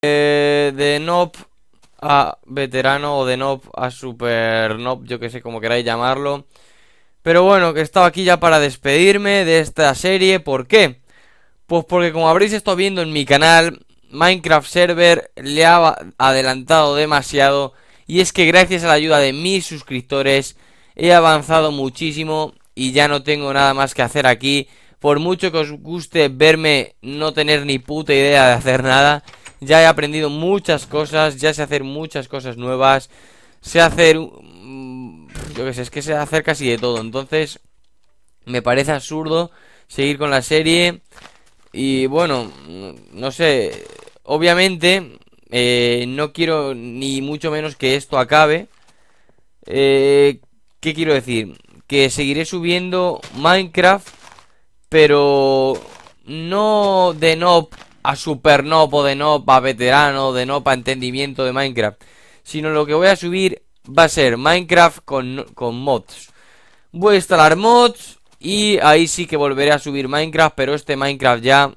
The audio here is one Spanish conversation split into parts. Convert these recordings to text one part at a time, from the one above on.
Eh, de Nob a veterano o de Nob a Super Nob, yo que sé como queráis llamarlo. Pero bueno, que estaba aquí ya para despedirme de esta serie. ¿Por qué? Pues porque como habréis estado viendo en mi canal, Minecraft Server le ha adelantado demasiado. Y es que gracias a la ayuda de mis suscriptores he avanzado muchísimo y ya no tengo nada más que hacer aquí. Por mucho que os guste verme no tener ni puta idea de hacer nada, ya he aprendido muchas cosas, ya sé hacer muchas cosas nuevas. Sé hacer... Mm, yo qué sé, es que sé hacer casi de todo. Entonces, me parece absurdo seguir con la serie. Y bueno, mm, no sé. Obviamente, eh, no quiero ni mucho menos que esto acabe. Eh, ¿Qué quiero decir? Que seguiré subiendo Minecraft, pero no de no a super de nopa para veterano, de nopa para entendimiento de Minecraft. Sino lo que voy a subir va a ser Minecraft con, con mods. Voy a instalar mods y ahí sí que volveré a subir Minecraft, pero este Minecraft ya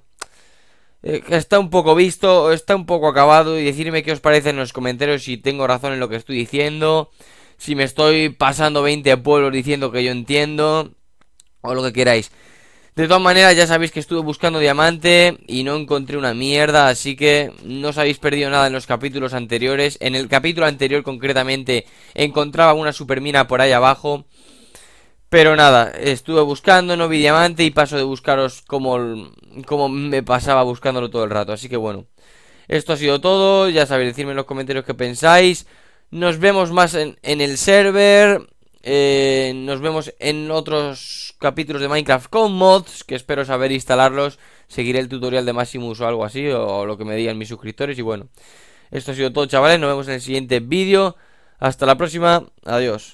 eh, está un poco visto, está un poco acabado y decirme qué os parece en los comentarios si tengo razón en lo que estoy diciendo, si me estoy pasando 20 pueblos diciendo que yo entiendo o lo que queráis. De todas maneras, ya sabéis que estuve buscando diamante y no encontré una mierda, así que no os habéis perdido nada en los capítulos anteriores. En el capítulo anterior, concretamente, encontraba una supermina por ahí abajo. Pero nada, estuve buscando, no vi diamante y paso de buscaros como, como me pasaba buscándolo todo el rato. Así que bueno, esto ha sido todo. Ya sabéis, decirme en los comentarios qué pensáis. Nos vemos más en, en el server. Eh, nos vemos en otros capítulos de Minecraft con mods, que espero saber instalarlos, seguiré el tutorial de Maximus o algo así, o lo que me digan mis suscriptores. Y bueno, esto ha sido todo, chavales, nos vemos en el siguiente vídeo. Hasta la próxima, adiós.